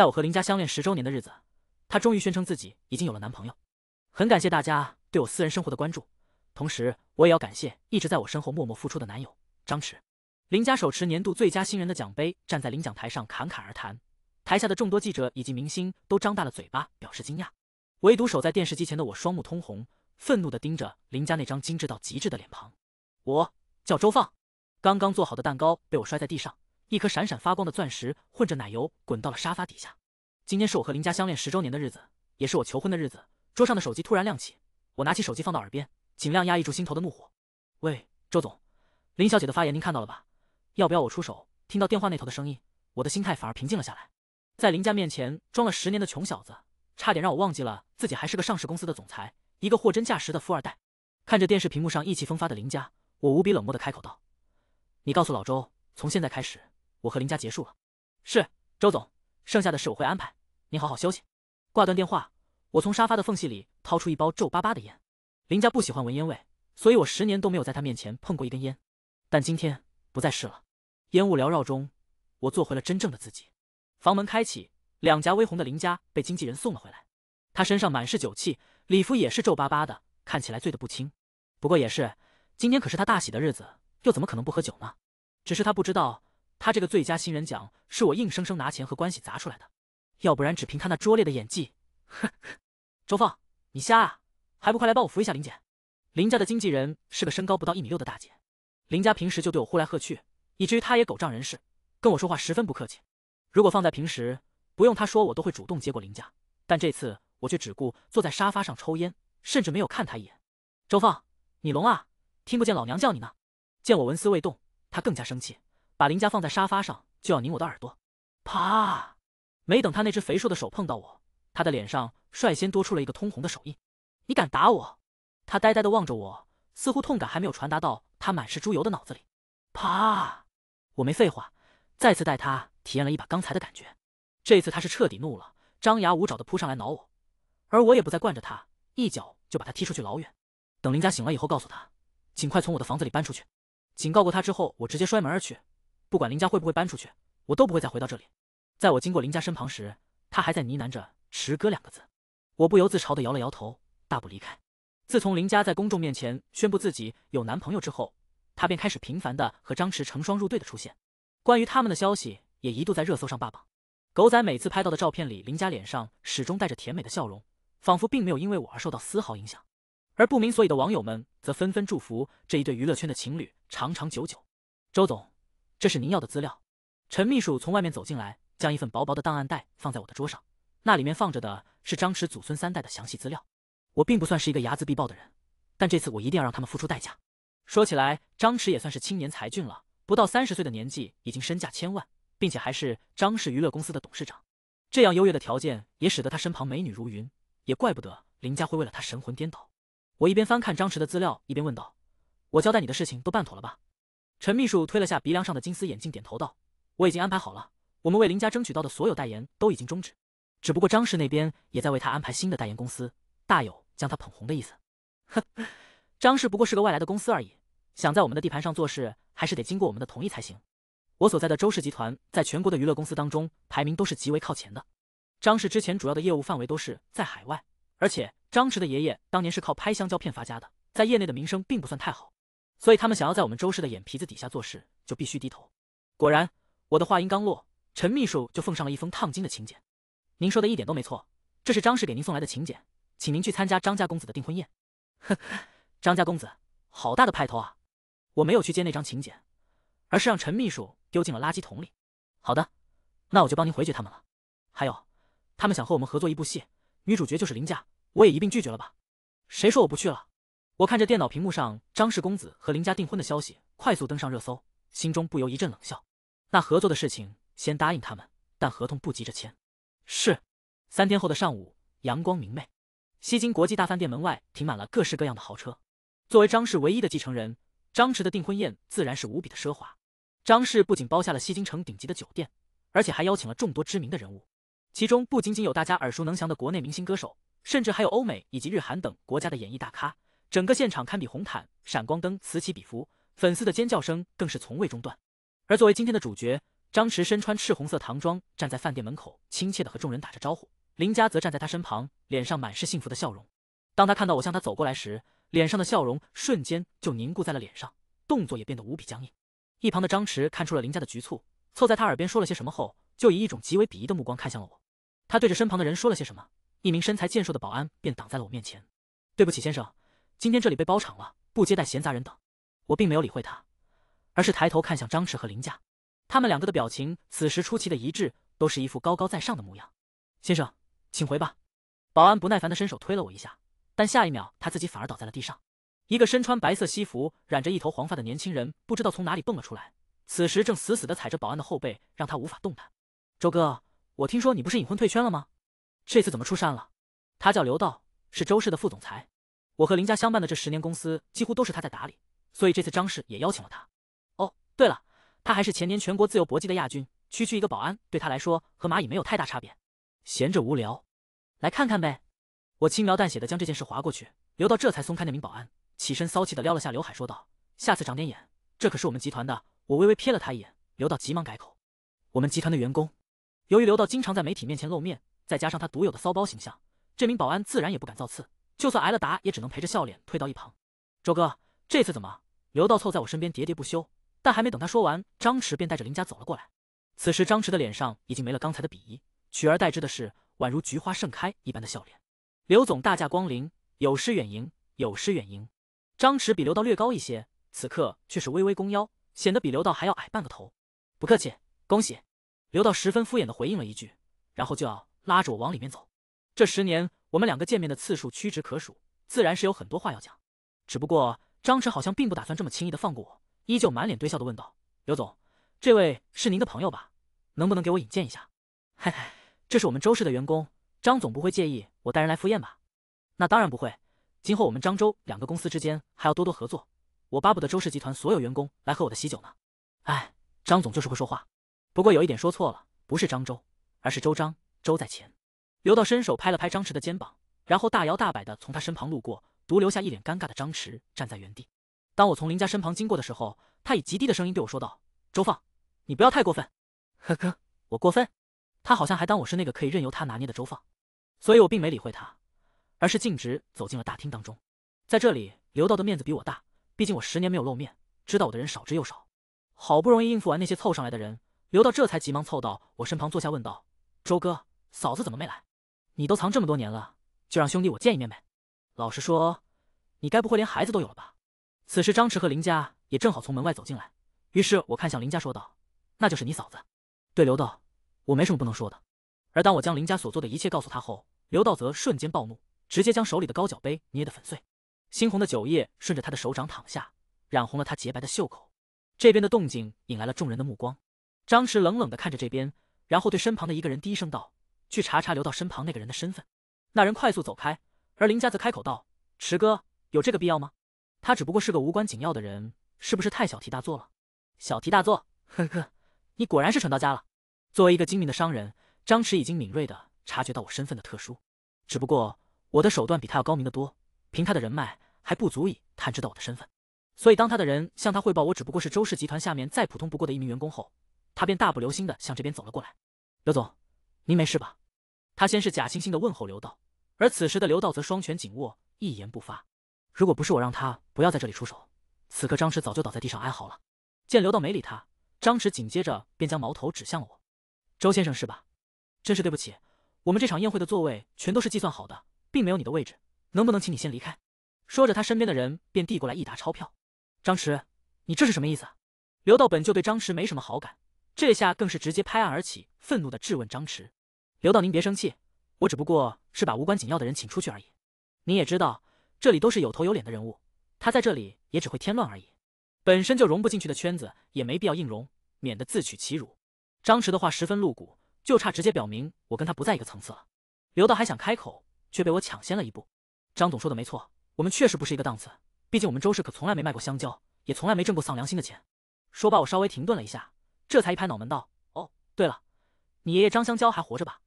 在我和林家相恋十周年的日子，她终于宣称自己已经有了男朋友。很感谢大家对我私人生活的关注，同时我也要感谢一直在我身后默默付出的男友张弛。林家手持年度最佳新人的奖杯，站在领奖台上侃侃而谈，台下的众多记者以及明星都张大了嘴巴表示惊讶，唯独守在电视机前的我双目通红，愤怒的盯着林家那张精致到极致的脸庞。我叫周放，刚刚做好的蛋糕被我摔在地上。一颗闪闪发光的钻石混着奶油滚到了沙发底下。今天是我和林家相恋十周年的日子，也是我求婚的日子。桌上的手机突然亮起，我拿起手机放到耳边，尽量压抑住心头的怒火。喂，周总，林小姐的发言您看到了吧？要不要我出手？听到电话那头的声音，我的心态反而平静了下来。在林家面前装了十年的穷小子，差点让我忘记了自己还是个上市公司的总裁，一个货真价实的富二代。看着电视屏幕上意气风发的林家，我无比冷漠的开口道：“你告诉老周，从现在开始。”我和林家结束了，是周总，剩下的事我会安排。您好好休息。挂断电话，我从沙发的缝隙里掏出一包皱巴巴的烟。林家不喜欢闻烟味，所以我十年都没有在他面前碰过一根烟。但今天不再试了。烟雾缭绕中，我做回了真正的自己。房门开启，两颊微红的林家被经纪人送了回来。他身上满是酒气，礼服也是皱巴巴的，看起来醉得不轻。不过也是，今天可是他大喜的日子，又怎么可能不喝酒呢？只是他不知道。他这个最佳新人奖是我硬生生拿钱和关系砸出来的，要不然只凭他那拙劣的演技，哼！周放，你瞎啊？还不快来帮我扶一下林姐！林家的经纪人是个身高不到一米六的大姐，林家平时就对我呼来喝去，以至于她也狗仗人势，跟我说话十分不客气。如果放在平时，不用她说我都会主动接过林家，但这次我却只顾坐在沙发上抽烟，甚至没有看她一眼。周放，你聋啊？听不见老娘叫你呢？见我纹丝未动，她更加生气。把林家放在沙发上，就要拧我的耳朵，啪！没等他那只肥硕的手碰到我，他的脸上率先多出了一个通红的手印。你敢打我？他呆呆地望着我，似乎痛感还没有传达到他满是猪油的脑子里。啪！我没废话，再次带他体验了一把刚才的感觉。这次他是彻底怒了，张牙舞爪地扑上来挠我，而我也不再惯着他，一脚就把他踢出去老远。等林家醒了以后，告诉他尽快从我的房子里搬出去。警告过他之后，我直接摔门而去。不管林家会不会搬出去，我都不会再回到这里。在我经过林家身旁时，他还在呢喃着“池哥”两个字，我不由自嘲的摇了摇头，大步离开。自从林家在公众面前宣布自己有男朋友之后，他便开始频繁的和张弛成双入对的出现，关于他们的消息也一度在热搜上霸榜。狗仔每次拍到的照片里，林家脸上始终带着甜美的笑容，仿佛并没有因为我而受到丝毫影响。而不明所以的网友们则纷纷祝福这一对娱乐圈的情侣长长久久。周总。这是您要的资料，陈秘书从外面走进来，将一份薄薄的档案袋放在我的桌上，那里面放着的是张弛祖孙三代的详细资料。我并不算是一个睚眦必报的人，但这次我一定要让他们付出代价。说起来，张弛也算是青年才俊了，不到三十岁的年纪，已经身价千万，并且还是张氏娱乐公司的董事长，这样优越的条件也使得他身旁美女如云，也怪不得林家会为了他神魂颠倒。我一边翻看张弛的资料，一边问道：“我交代你的事情都办妥了吧？”陈秘书推了下鼻梁上的金丝眼镜，点头道：“我已经安排好了，我们为林家争取到的所有代言都已经终止。只不过张氏那边也在为他安排新的代言公司，大有将他捧红的意思。呵，张氏不过是个外来的公司而已，想在我们的地盘上做事，还是得经过我们的同意才行。我所在的周氏集团，在全国的娱乐公司当中排名都是极为靠前的。张氏之前主要的业务范围都是在海外，而且张弛的爷爷当年是靠拍香蕉片发家的，在业内的名声并不算太好。”所以他们想要在我们周氏的眼皮子底下做事，就必须低头。果然，我的话音刚落，陈秘书就奉上了一封烫金的请柬。您说的一点都没错，这是张氏给您送来的请柬，请您去参加张家公子的订婚宴。呵呵，张家公子，好大的派头啊！我没有去接那张请柬，而是让陈秘书丢进了垃圾桶里。好的，那我就帮您回绝他们了。还有，他们想和我们合作一部戏，女主角就是林家，我也一并拒绝了吧？谁说我不去了？我看着电脑屏幕上张氏公子和林家订婚的消息快速登上热搜，心中不由一阵冷笑。那合作的事情先答应他们，但合同不急着签。是。三天后的上午，阳光明媚，西京国际大饭店门外停满了各式各样的豪车。作为张氏唯一的继承人，张弛的订婚宴自然是无比的奢华。张氏不仅包下了西京城顶级的酒店，而且还邀请了众多知名的人物，其中不仅仅有大家耳熟能详的国内明星歌手，甚至还有欧美以及日韩等国家的演艺大咖。整个现场堪比红毯，闪光灯此起彼伏，粉丝的尖叫声更是从未中断。而作为今天的主角，张弛身穿赤红色唐装，站在饭店门口，亲切的和众人打着招呼。林家则站在他身旁，脸上满是幸福的笑容。当他看到我向他走过来时，脸上的笑容瞬间就凝固在了脸上，动作也变得无比僵硬。一旁的张弛看出了林家的局促，凑在他耳边说了些什么后，就以一种极为鄙夷的目光看向了我。他对着身旁的人说了些什么，一名身材健硕的保安便挡在了我面前。对不起，先生。今天这里被包场了，不接待闲杂人等。我并没有理会他，而是抬头看向张弛和林家，他们两个的表情此时出奇的一致，都是一副高高在上的模样。先生，请回吧。保安不耐烦的伸手推了我一下，但下一秒他自己反而倒在了地上。一个身穿白色西服、染着一头黄发的年轻人不知道从哪里蹦了出来，此时正死死的踩着保安的后背，让他无法动弹。周哥，我听说你不是隐婚退圈了吗？这次怎么出山了？他叫刘道，是周氏的副总裁。我和林家相伴的这十年，公司几乎都是他在打理，所以这次张氏也邀请了他。哦，对了，他还是前年全国自由搏击的亚军。区区一个保安，对他来说和蚂蚁没有太大差别。闲着无聊，来看看呗。我轻描淡写的将这件事划过去。刘道这才松开那名保安，起身骚气的撩了下刘海，说道：“下次长点眼，这可是我们集团的。”我微微瞥了他一眼，刘道急忙改口：“我们集团的员工。”由于刘道经常在媒体面前露面，再加上他独有的骚包形象，这名保安自然也不敢造次。就算挨了打，也只能陪着笑脸退到一旁。周哥，这次怎么？刘道凑在我身边喋喋不休，但还没等他说完，张弛便带着林家走了过来。此时，张弛的脸上已经没了刚才的鄙夷，取而代之的是宛如菊花盛开一般的笑脸。刘总大驾光临，有失远迎，有失远迎。张弛比刘道略高一些，此刻却是微微弓腰，显得比刘道还要矮半个头。不客气，恭喜。刘道十分敷衍地回应了一句，然后就要拉着我往里面走。这十年。我们两个见面的次数屈指可数，自然是有很多话要讲。只不过张弛好像并不打算这么轻易的放过我，依旧满脸堆笑的问道：“刘总，这位是您的朋友吧？能不能给我引荐一下？”“嘿嘿，这是我们周氏的员工，张总不会介意我带人来赴宴吧？”“那当然不会，今后我们漳州两个公司之间还要多多合作。我巴不得周氏集团所有员工来喝我的喜酒呢。”“哎，张总就是会说话，不过有一点说错了，不是漳州，而是周张，周在前。”刘道伸手拍了拍张弛的肩膀，然后大摇大摆的从他身旁路过，独留下一脸尴尬的张弛站在原地。当我从林家身旁经过的时候，他以极低的声音对我说道：“周放，你不要太过分。”呵呵，我过分？他好像还当我是那个可以任由他拿捏的周放，所以我并没理会他，而是径直走进了大厅当中。在这里，刘道的面子比我大，毕竟我十年没有露面，知道我的人少之又少。好不容易应付完那些凑上来的人，刘道这才急忙凑到我身旁坐下，问道：“周哥，嫂子怎么没来？”你都藏这么多年了，就让兄弟我见一面呗。老实说，你该不会连孩子都有了吧？此时张弛和林家也正好从门外走进来，于是我看向林家说道：“那就是你嫂子。”对刘道，我没什么不能说的。而当我将林家所做的一切告诉他后，刘道则瞬间暴怒，直接将手里的高脚杯捏得粉碎，猩红的酒液顺着他的手掌淌下，染红了他洁白的袖口。这边的动静引来了众人的目光，张弛冷冷的看着这边，然后对身旁的一个人低声道。去查查留到身旁那个人的身份。那人快速走开，而林家则开口道：“池哥，有这个必要吗？他只不过是个无关紧要的人，是不是太小题大做了？”“小题大做，呵呵，你果然是蠢到家了。作为一个精明的商人，张弛已经敏锐的察觉到我身份的特殊，只不过我的手段比他要高明的多，凭他的人脉还不足以探知到我的身份。所以当他的人向他汇报我只不过是周氏集团下面再普通不过的一名员工后，他便大步流星的向这边走了过来。刘总，您没事吧？”他先是假惺惺的问候刘道，而此时的刘道则双拳紧握，一言不发。如果不是我让他不要在这里出手，此刻张弛早就倒在地上哀嚎了。见刘道没理他，张弛紧接着便将矛头指向了我：“周先生是吧？真是对不起，我们这场宴会的座位全都是计算好的，并没有你的位置，能不能请你先离开？”说着，他身边的人便递过来一沓钞票。张弛，你这是什么意思？刘道本就对张弛没什么好感，这下更是直接拍案而起，愤怒的质问张弛。刘道，您别生气，我只不过是把无关紧要的人请出去而已。您也知道，这里都是有头有脸的人物，他在这里也只会添乱而已。本身就融不进去的圈子，也没必要硬融，免得自取其辱。张弛的话十分露骨，就差直接表明我跟他不在一个层次了。刘道还想开口，却被我抢先了一步。张总说的没错，我们确实不是一个档次。毕竟我们周氏可从来没卖过香蕉，也从来没挣过丧良心的钱。说罢，我稍微停顿了一下，这才一拍脑门道：“哦，对了，你爷爷张香蕉还活着吧？”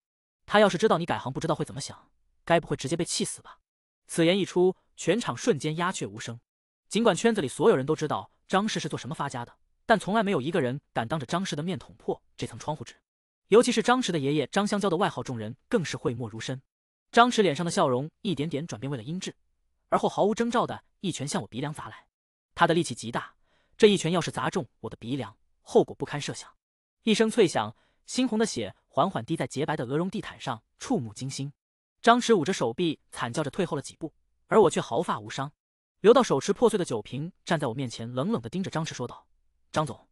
他要是知道你改行，不知道会怎么想，该不会直接被气死吧？此言一出，全场瞬间鸦雀无声。尽管圈子里所有人都知道张氏是做什么发家的，但从来没有一个人敢当着张氏的面捅破这层窗户纸。尤其是张弛的爷爷张香蕉的外号，众人更是讳莫如深。张弛脸上的笑容一点点转变为了阴鸷，而后毫无征兆的一拳向我鼻梁砸来。他的力气极大，这一拳要是砸中我的鼻梁，后果不堪设想。一声脆响。猩红的血缓缓滴在洁白的鹅绒地毯上，触目惊心。张弛捂着手臂，惨叫着退后了几步，而我却毫发无伤。刘道手持破碎的酒瓶，站在我面前，冷冷的盯着张弛说道：“张总，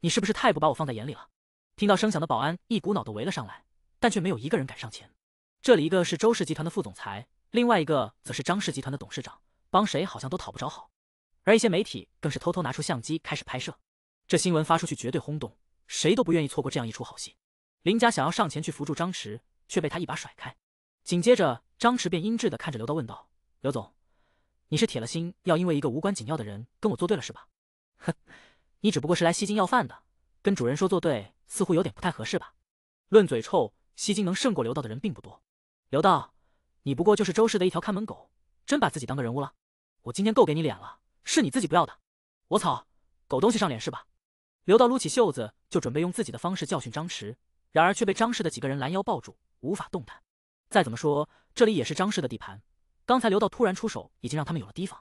你是不是太不把我放在眼里了？”听到声响的保安一股脑的围了上来，但却没有一个人敢上前。这里一个是周氏集团的副总裁，另外一个则是张氏集团的董事长，帮谁好像都讨不着好。而一些媒体更是偷偷拿出相机开始拍摄，这新闻发出去绝对轰动。谁都不愿意错过这样一出好戏。林佳想要上前去扶住张弛，却被他一把甩开。紧接着，张弛便阴鸷的看着刘道问道：“刘总，你是铁了心要因为一个无关紧要的人跟我作对了是吧？”“哼，你只不过是来吸金要饭的，跟主人说作对，似乎有点不太合适吧？”论嘴臭，吸金能胜过刘道的人并不多。刘道，你不过就是周氏的一条看门狗，真把自己当个人物了？我今天够给你脸了，是你自己不要的。我操，狗东西上脸是吧？刘道撸起袖子就准备用自己的方式教训张弛，然而却被张氏的几个人拦腰抱住，无法动弹。再怎么说，这里也是张氏的地盘。刚才刘道突然出手，已经让他们有了提防。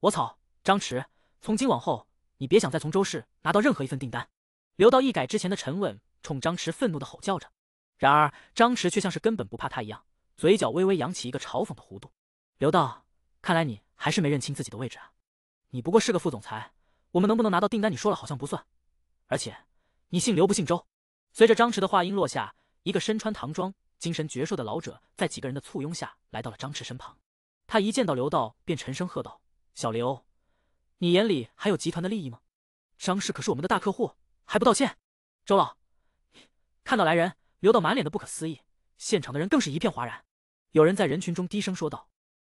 我操！张弛，从今往后你别想再从周氏拿到任何一份订单。刘道一改之前的沉稳，冲张弛愤怒的吼叫着。然而张弛却像是根本不怕他一样，嘴角微微扬起一个嘲讽的弧度。刘道，看来你还是没认清自己的位置啊！你不过是个副总裁，我们能不能拿到订单，你说了好像不算。而且，你姓刘不姓周？随着张弛的话音落下，一个身穿唐装、精神矍铄的老者在几个人的簇拥下来到了张弛身旁。他一见到刘道，便沉声喝道：“小刘，你眼里还有集团的利益吗？张氏可是我们的大客户，还不道歉？”周老看到来人，刘道满脸的不可思议，现场的人更是一片哗然。有人在人群中低声说道：“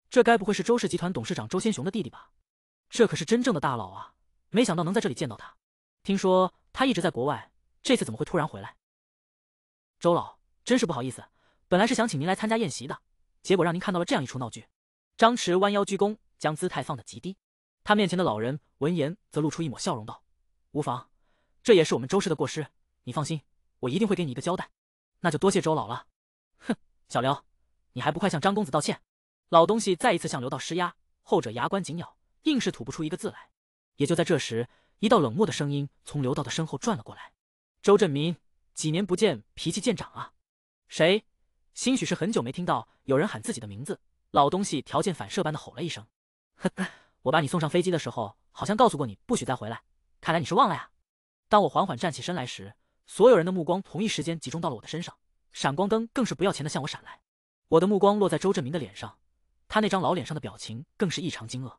这该不会是周氏集团董事长周先雄的弟弟吧？这可是真正的大佬啊！没想到能在这里见到他。”听说他一直在国外，这次怎么会突然回来？周老，真是不好意思，本来是想请您来参加宴席的，结果让您看到了这样一出闹剧。张弛弯腰鞠躬，将姿态放得极低。他面前的老人闻言则露出一抹笑容，道：“无妨，这也是我们周氏的过失。你放心，我一定会给你一个交代。”那就多谢周老了。哼，小刘，你还不快向张公子道歉？老东西再一次向刘道施压，后者牙关紧咬，硬是吐不出一个字来。也就在这时。一道冷漠的声音从刘道的身后转了过来。周振民，几年不见，脾气见长啊！谁？兴许是很久没听到有人喊自己的名字，老东西条件反射般的吼了一声。我把你送上飞机的时候，好像告诉过你不许再回来，看来你是忘了呀。当我缓缓站起身来时，所有人的目光同一时间集中到了我的身上，闪光灯更是不要钱的向我闪来。我的目光落在周振民的脸上，他那张老脸上的表情更是异常惊愕。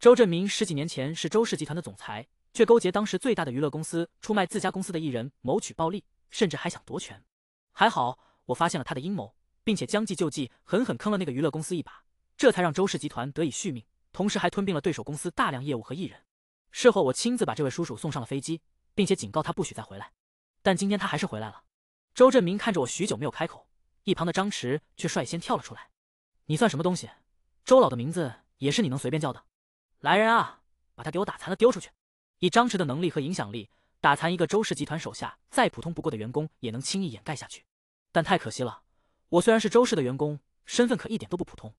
周振民十几年前是周氏集团的总裁。却勾结当时最大的娱乐公司，出卖自家公司的艺人，谋取暴利，甚至还想夺权。还好我发现了他的阴谋，并且将计就计，狠狠坑了那个娱乐公司一把，这才让周氏集团得以续命，同时还吞并了对手公司大量业务和艺人。事后我亲自把这位叔叔送上了飞机，并且警告他不许再回来。但今天他还是回来了。周振明看着我许久没有开口，一旁的张弛却率先跳了出来：“你算什么东西？周老的名字也是你能随便叫的？来人啊，把他给我打残了，丢出去！”以张弛的能力和影响力，打残一个周氏集团手下再普通不过的员工，也能轻易掩盖下去。但太可惜了，我虽然是周氏的员工，身份可一点都不普通。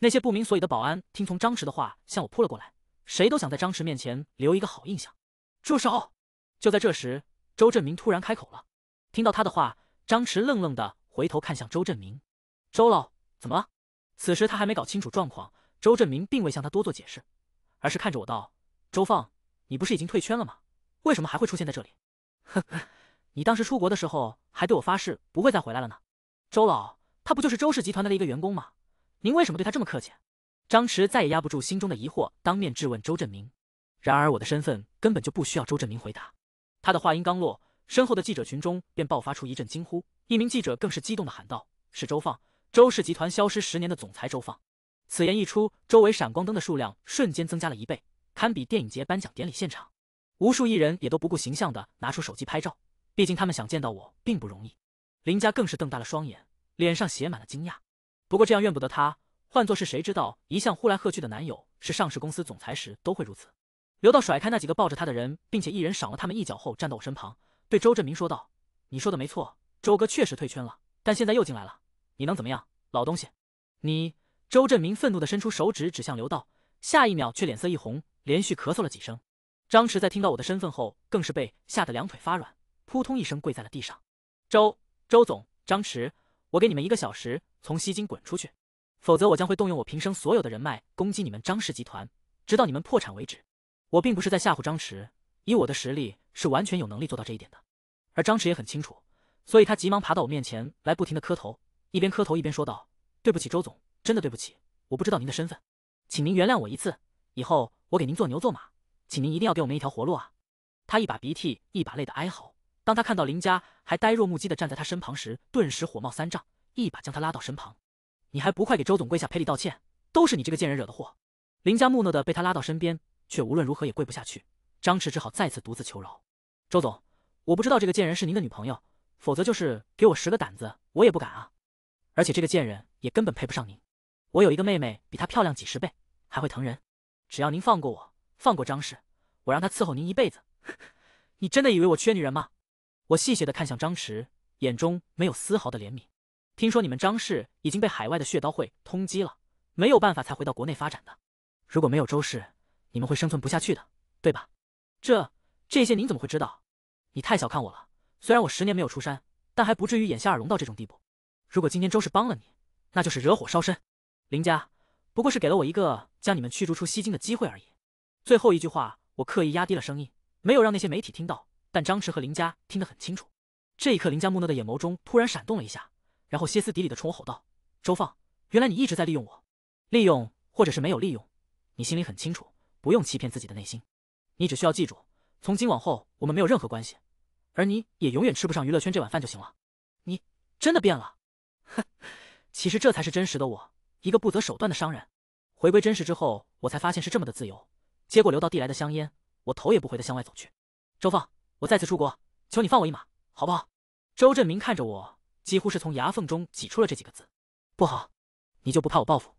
那些不明所以的保安听从张弛的话，向我扑了过来。谁都想在张弛面前留一个好印象。住手！就在这时，周振明突然开口了。听到他的话，张弛愣愣的回头看向周振明。周老，怎么了？此时他还没搞清楚状况。周振明并未向他多做解释，而是看着我道：“周放。”你不是已经退圈了吗？为什么还会出现在这里？呵呵，你当时出国的时候还对我发誓不会再回来了呢。周老，他不就是周氏集团的一个员工吗？您为什么对他这么客气？张弛再也压不住心中的疑惑，当面质问周振明。然而我的身份根本就不需要周振明回答。他的话音刚落，身后的记者群中便爆发出一阵惊呼，一名记者更是激动地喊道：“是周放，周氏集团消失十年的总裁周放。”此言一出，周围闪光灯的数量瞬间增加了一倍。堪比电影节颁奖典礼现场，无数艺人也都不顾形象的拿出手机拍照，毕竟他们想见到我并不容易。林佳更是瞪大了双眼，脸上写满了惊讶。不过这样怨不得他，换作是谁知道一向呼来喝去的男友是上市公司总裁时都会如此。刘道甩开那几个抱着他的人，并且一人赏了他们一脚后，站到我身旁，对周振明说道：“你说的没错，周哥确实退圈了，但现在又进来了，你能怎么样？老东西！”你周振明愤怒的伸出手指指向刘道，下一秒却脸色一红。连续咳嗽了几声，张弛在听到我的身份后，更是被吓得两腿发软，扑通一声跪在了地上。周周总，张弛，我给你们一个小时，从西京滚出去，否则我将会动用我平生所有的人脉攻击你们张氏集团，直到你们破产为止。我并不是在吓唬张弛，以我的实力是完全有能力做到这一点的。而张弛也很清楚，所以他急忙爬到我面前来，不停的磕头，一边磕头一边说道：“对不起，周总，真的对不起，我不知道您的身份，请您原谅我一次。”以后我给您做牛做马，请您一定要给我们一条活路啊！他一把鼻涕一把泪的哀嚎。当他看到林家还呆若木鸡的站在他身旁时，顿时火冒三丈，一把将他拉到身旁：“你还不快给周总跪下赔礼道歉！都是你这个贱人惹的祸！”林家木讷的被他拉到身边，却无论如何也跪不下去。张弛只好再次独自求饶：“周总，我不知道这个贱人是您的女朋友，否则就是给我十个胆子，我也不敢啊！而且这个贱人也根本配不上您，我有一个妹妹比她漂亮几十倍，还会疼人。”只要您放过我，放过张氏，我让他伺候您一辈子。你真的以为我缺女人吗？我戏谑的看向张弛，眼中没有丝毫的怜悯。听说你们张氏已经被海外的血刀会通缉了，没有办法才回到国内发展的。如果没有周氏，你们会生存不下去的，对吧？这这些您怎么会知道？你太小看我了。虽然我十年没有出山，但还不至于眼瞎耳聋到这种地步。如果今天周氏帮了你，那就是惹火烧身。林家。不过是给了我一个将你们驱逐出西京的机会而已。最后一句话，我刻意压低了声音，没有让那些媒体听到，但张弛和林佳听得很清楚。这一刻，林佳木讷的眼眸中突然闪动了一下，然后歇斯底里的冲我吼道：“周放，原来你一直在利用我，利用或者是没有利用，你心里很清楚，不用欺骗自己的内心。你只需要记住，从今往后我们没有任何关系，而你也永远吃不上娱乐圈这碗饭就行了。你真的变了，哼，其实这才是真实的我。”一个不择手段的商人，回归真实之后，我才发现是这么的自由。接过刘到递来的香烟，我头也不回的向外走去。周放，我再次出国，求你放我一马，好不好？周振明看着我，几乎是从牙缝中挤出了这几个字：“不好，你就不怕我报复？”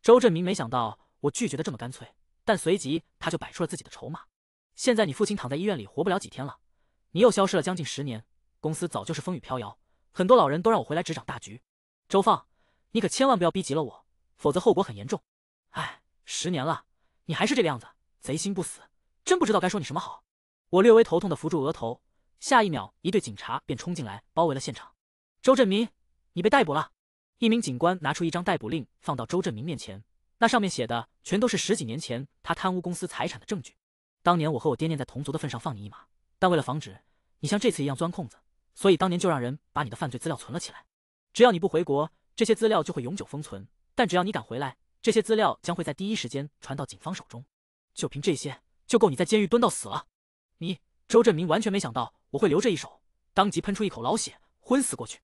周振明没想到我拒绝的这么干脆，但随即他就摆出了自己的筹码。现在你父亲躺在医院里，活不了几天了。你又消失了将近十年，公司早就是风雨飘摇，很多老人都让我回来执掌大局。周放，你可千万不要逼急了我。否则后果很严重。哎，十年了，你还是这个样子，贼心不死，真不知道该说你什么好。我略微头痛的扶住额头，下一秒，一队警察便冲进来包围了现场。周振明，你被逮捕了。一名警官拿出一张逮捕令，放到周振明面前，那上面写的全都是十几年前他贪污公司财产的证据。当年我和我爹念在同族的份上放你一马，但为了防止你像这次一样钻空子，所以当年就让人把你的犯罪资料存了起来。只要你不回国，这些资料就会永久封存。但只要你敢回来，这些资料将会在第一时间传到警方手中。就凭这些，就够你在监狱蹲到死了。你周振明完全没想到我会留这一手，当即喷出一口老血，昏死过去。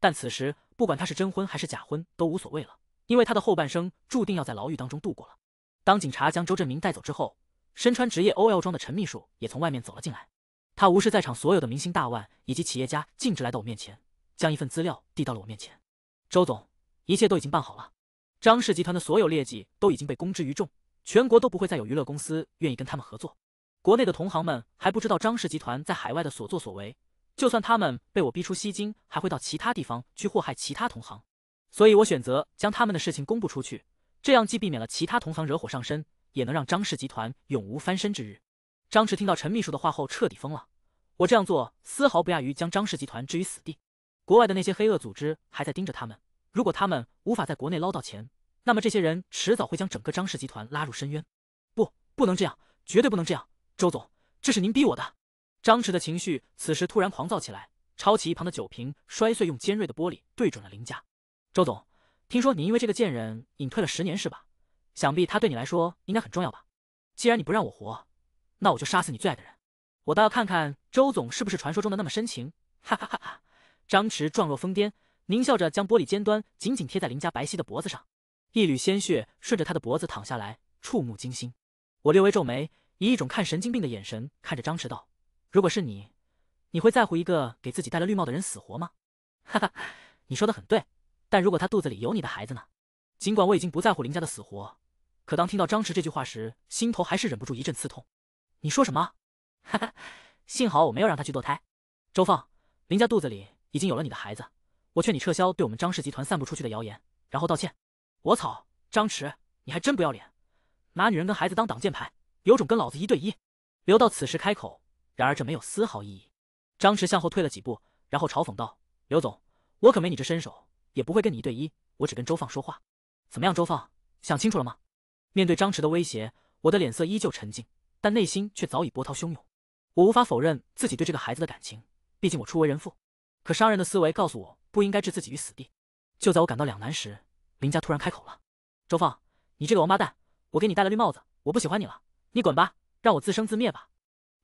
但此时，不管他是真婚还是假婚都无所谓了，因为他的后半生注定要在牢狱当中度过了。当警察将周振明带走之后，身穿职业 OL 装的陈秘书也从外面走了进来。他无视在场所有的明星大腕以及企业家，径直来到我面前，将一份资料递到了我面前。周总，一切都已经办好了。张氏集团的所有劣迹都已经被公之于众，全国都不会再有娱乐公司愿意跟他们合作。国内的同行们还不知道张氏集团在海外的所作所为，就算他们被我逼出西京，还会到其他地方去祸害其他同行。所以我选择将他们的事情公布出去，这样既避免了其他同行惹火上身，也能让张氏集团永无翻身之日。张弛听到陈秘书的话后彻底疯了，我这样做丝毫不亚于将张氏集团置于死地。国外的那些黑恶组织还在盯着他们。如果他们无法在国内捞到钱，那么这些人迟早会将整个张氏集团拉入深渊。不，不能这样，绝对不能这样！周总，这是您逼我的。张弛的情绪此时突然狂躁起来，抄起一旁的酒瓶摔碎，用尖锐的玻璃对准了林家。周总，听说你因为这个贱人隐退了十年是吧？想必他对你来说应该很重要吧？既然你不让我活，那我就杀死你最爱的人。我倒要看看周总是不是传说中的那么深情。哈哈哈哈！张弛状若疯癫。狞笑着，将玻璃尖端紧紧贴在林家白皙的脖子上，一缕鲜血顺着他的脖子淌下来，触目惊心。我略微皱眉，以一种看神经病的眼神看着张弛道：“如果是你，你会在乎一个给自己戴了绿帽的人死活吗？”哈哈，你说的很对，但如果他肚子里有你的孩子呢？尽管我已经不在乎林家的死活，可当听到张弛这句话时，心头还是忍不住一阵刺痛。你说什么？哈哈，幸好我没有让他去堕胎。周放，林家肚子里已经有了你的孩子。我劝你撤销对我们张氏集团散布出去的谣言，然后道歉。我操，张弛，你还真不要脸，拿女人跟孩子当挡箭牌，有种跟老子一对一。刘道此时开口，然而这没有丝毫意义。张弛向后退了几步，然后嘲讽道：“刘总，我可没你这身手，也不会跟你一对一。我只跟周放说话。怎么样，周放想清楚了吗？”面对张弛的威胁，我的脸色依旧沉静，但内心却早已波涛汹涌。我无法否认自己对这个孩子的感情，毕竟我初为人父。可商人的思维告诉我。不应该置自己于死地。就在我感到两难时，林家突然开口了：“周放，你这个王八蛋，我给你戴了绿帽子，我不喜欢你了，你滚吧，让我自生自灭吧。”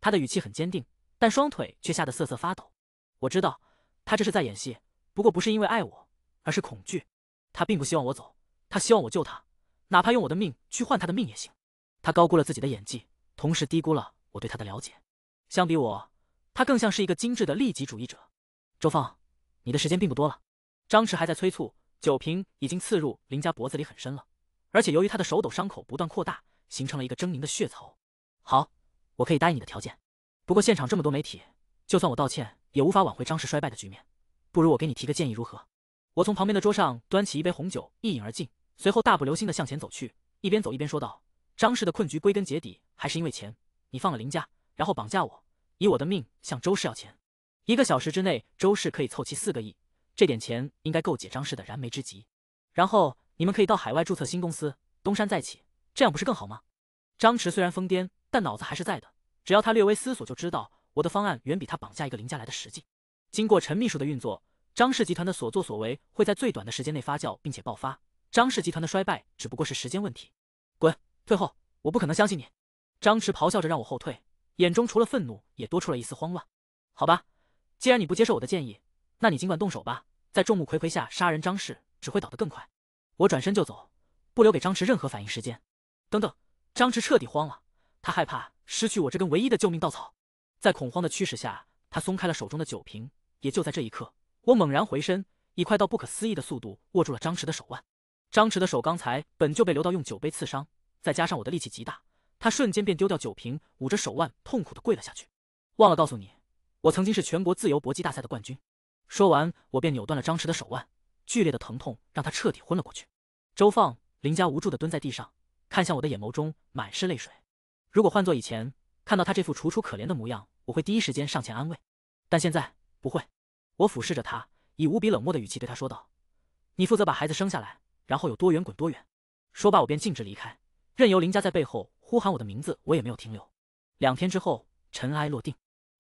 他的语气很坚定，但双腿却吓得瑟瑟发抖。我知道，他这是在演戏，不过不是因为爱我，而是恐惧。他并不希望我走，他希望我救他，哪怕用我的命去换他的命也行。他高估了自己的演技，同时低估了我对他的了解。相比我，他更像是一个精致的利己主义者。周放。你的时间并不多了，张弛还在催促。酒瓶已经刺入林家脖子里很深了，而且由于他的手抖，伤口不断扩大，形成了一个狰狞的血槽。好，我可以答应你的条件，不过现场这么多媒体，就算我道歉也无法挽回张氏衰败的局面。不如我给你提个建议，如何？我从旁边的桌上端起一杯红酒，一饮而尽，随后大步流星地向前走去，一边走一边说道：“张氏的困局归根结底还是因为钱。你放了林家，然后绑架我，以我的命向周氏要钱。”一个小时之内，周氏可以凑齐四个亿，这点钱应该够解张氏的燃眉之急。然后你们可以到海外注册新公司，东山再起，这样不是更好吗？张弛虽然疯癫，但脑子还是在的。只要他略微思索，就知道我的方案远比他绑架一个林家来的实际。经过陈秘书的运作，张氏集团的所作所为会在最短的时间内发酵，并且爆发。张氏集团的衰败只不过是时间问题。滚，退后！我不可能相信你！张弛咆哮着让我后退，眼中除了愤怒，也多出了一丝慌乱。好吧。既然你不接受我的建议，那你尽管动手吧。在众目睽睽下杀人，张氏只会倒得更快。我转身就走，不留给张弛任何反应时间。等等，张弛彻底慌了，他害怕失去我这根唯一的救命稻草。在恐慌的驱使下，他松开了手中的酒瓶。也就在这一刻，我猛然回身，以快到不可思议的速度握住了张弛的手腕。张弛的手刚才本就被刘道用酒杯刺伤，再加上我的力气极大，他瞬间便丢掉酒瓶，捂着手腕痛苦地跪了下去。忘了告诉你。我曾经是全国自由搏击大赛的冠军。说完，我便扭断了张弛的手腕，剧烈的疼痛让他彻底昏了过去。周放林家无助的蹲在地上，看向我的眼眸中满是泪水。如果换做以前，看到他这副楚楚可怜的模样，我会第一时间上前安慰。但现在不会。我俯视着他，以无比冷漠的语气对他说道：“你负责把孩子生下来，然后有多远滚多远。”说罢，我便径直离开，任由林家在背后呼喊我的名字，我也没有停留。两天之后，尘埃落定。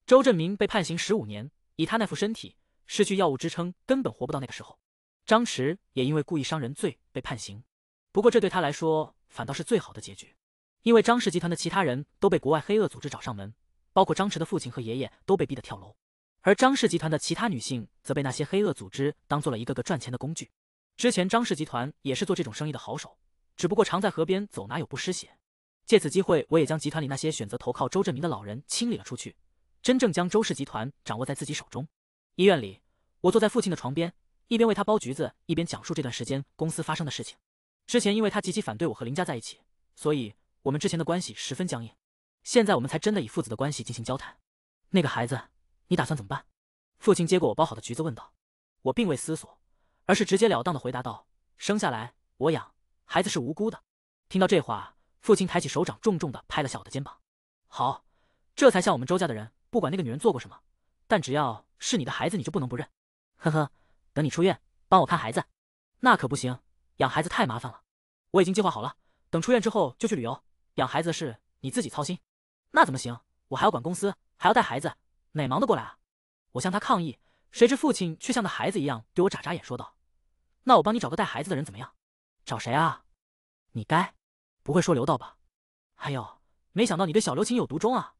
周振明被判刑十五年，以他那副身体，失去药物支撑，根本活不到那个时候。张弛也因为故意伤人罪被判刑，不过这对他来说反倒是最好的结局，因为张氏集团的其他人都被国外黑恶组织找上门，包括张弛的父亲和爷爷都被逼得跳楼，而张氏集团的其他女性则被那些黑恶组织当做了一个个赚钱的工具。之前张氏集团也是做这种生意的好手，只不过常在河边走，哪有不湿鞋？借此机会，我也将集团里那些选择投靠周振明的老人清理了出去。真正将周氏集团掌握在自己手中。医院里，我坐在父亲的床边，一边为他剥橘子，一边讲述这段时间公司发生的事情。之前因为他极其反对我和林家在一起，所以我们之前的关系十分僵硬。现在我们才真的以父子的关系进行交谈。那个孩子，你打算怎么办？父亲接过我剥好的橘子问道。我并未思索，而是直截了当的回答道：“生下来我养，孩子是无辜的。”听到这话，父亲抬起手掌，重重的拍了下我的肩膀。好，这才像我们周家的人。不管那个女人做过什么，但只要是你的孩子，你就不能不认。呵呵，等你出院，帮我看孩子，那可不行，养孩子太麻烦了。我已经计划好了，等出院之后就去旅游，养孩子的事你自己操心。那怎么行？我还要管公司，还要带孩子，哪忙得过来啊？我向他抗议，谁知父亲却像那孩子一样对我眨眨眼，说道：“那我帮你找个带孩子的人怎么样？找谁啊？你该不会说刘道吧？还有，没想到你对小刘情有独钟啊？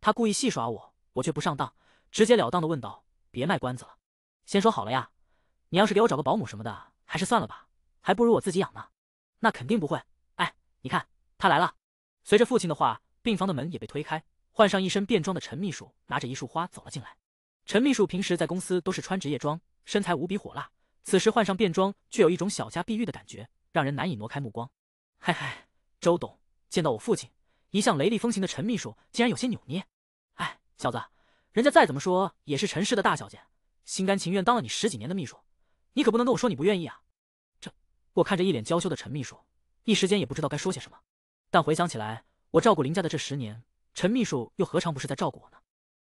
他故意戏耍我。”我却不上当，直截了当地问道：“别卖关子了，先说好了呀。你要是给我找个保姆什么的，还是算了吧，还不如我自己养呢。”那肯定不会。哎，你看，他来了。随着父亲的话，病房的门也被推开，换上一身便装的陈秘书拿着一束花走了进来。陈秘书平时在公司都是穿职业装，身材无比火辣，此时换上便装，却有一种小家碧玉的感觉，让人难以挪开目光。嗨嗨，周董，见到我父亲，一向雷厉风行的陈秘书竟然有些扭捏。小子，人家再怎么说也是陈氏的大小姐，心甘情愿当了你十几年的秘书，你可不能跟我说你不愿意啊！这我看着一脸娇羞的陈秘书，一时间也不知道该说些什么。但回想起来，我照顾林家的这十年，陈秘书又何尝不是在照顾我呢？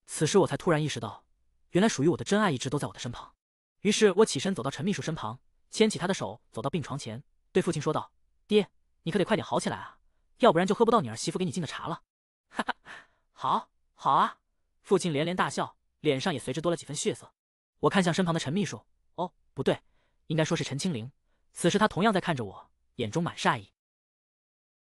此时我才突然意识到，原来属于我的真爱一直都在我的身旁。于是我起身走到陈秘书身旁，牵起他的手，走到病床前，对父亲说道：“爹，你可得快点好起来啊，要不然就喝不到你儿媳妇给你敬的茶了。”哈哈，好，好啊。父亲连连大笑，脸上也随之多了几分血色。我看向身旁的陈秘书，哦，不对，应该说是陈清灵。此时他同样在看着我，眼中满杀意。